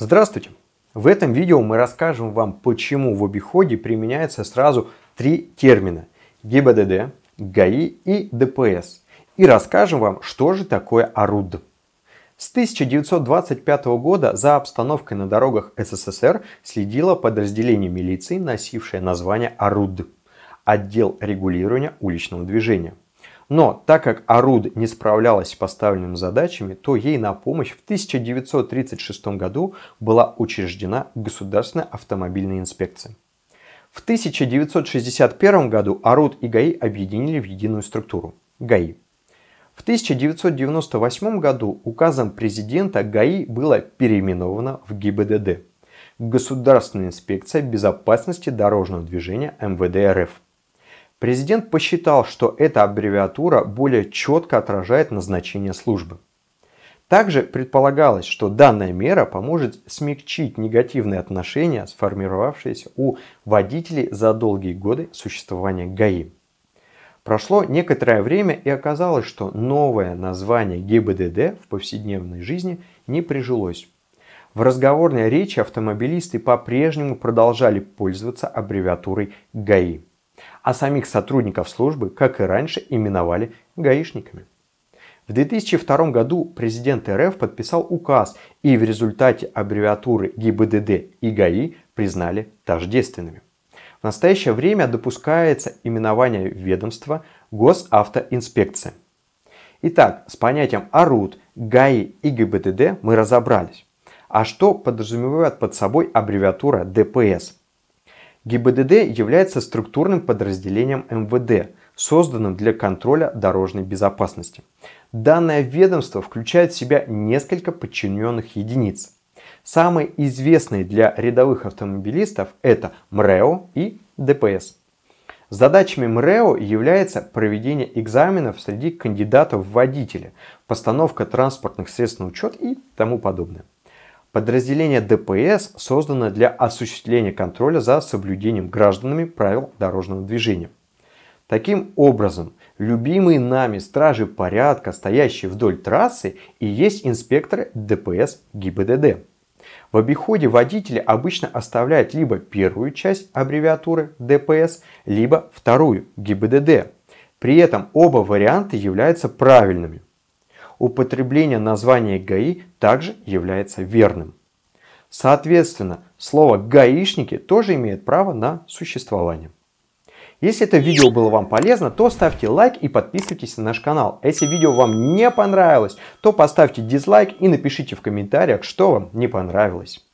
Здравствуйте! В этом видео мы расскажем вам, почему в обиходе применяются сразу три термина – ГИБДД, ГАИ и ДПС. И расскажем вам, что же такое ОРУД. С 1925 года за обстановкой на дорогах СССР следило подразделение милиции, носившее название ОРУД – отдел регулирования уличного движения – но так как Аруд не справлялась с поставленными задачами, то ей на помощь в 1936 году была учреждена Государственная автомобильная инспекция. В 1961 году Аруд и ГАИ объединили в единую структуру – ГАИ. В 1998 году указом президента ГАИ было переименовано в ГИБДД – Государственная инспекция безопасности дорожного движения МВД РФ – Президент посчитал, что эта аббревиатура более четко отражает назначение службы. Также предполагалось, что данная мера поможет смягчить негативные отношения, сформировавшиеся у водителей за долгие годы существования ГАИ. Прошло некоторое время и оказалось, что новое название ГИБДД в повседневной жизни не прижилось. В разговорной речи автомобилисты по-прежнему продолжали пользоваться аббревиатурой ГАИ. А самих сотрудников службы, как и раньше, именовали гаишниками. В 2002 году президент РФ подписал указ, и в результате аббревиатуры ГИБДД и ГАИ признали тождественными. В настоящее время допускается именование ведомства Госавтоинспекция. Итак, с понятием ОРУД, ГАИ и ГИБДД мы разобрались. А что подразумевает под собой аббревиатура ДПС? ГИБДД является структурным подразделением МВД, созданным для контроля дорожной безопасности. Данное ведомство включает в себя несколько подчиненных единиц. Самые известные для рядовых автомобилистов это МРЭО и ДПС. Задачами МРЭО является проведение экзаменов среди кандидатов в водители, постановка транспортных средств на учет и тому подобное. Подразделение ДПС создано для осуществления контроля за соблюдением гражданами правил дорожного движения. Таким образом, любимые нами стражи порядка, стоящие вдоль трассы, и есть инспекторы ДПС ГИБДД. В обиходе водители обычно оставляют либо первую часть аббревиатуры ДПС, либо вторую ГИБДД. При этом оба варианта являются правильными употребление названия ГАИ также является верным. Соответственно, слово «гаишники» тоже имеет право на существование. Если это видео было вам полезно, то ставьте лайк и подписывайтесь на наш канал. А если видео вам не понравилось, то поставьте дизлайк и напишите в комментариях, что вам не понравилось.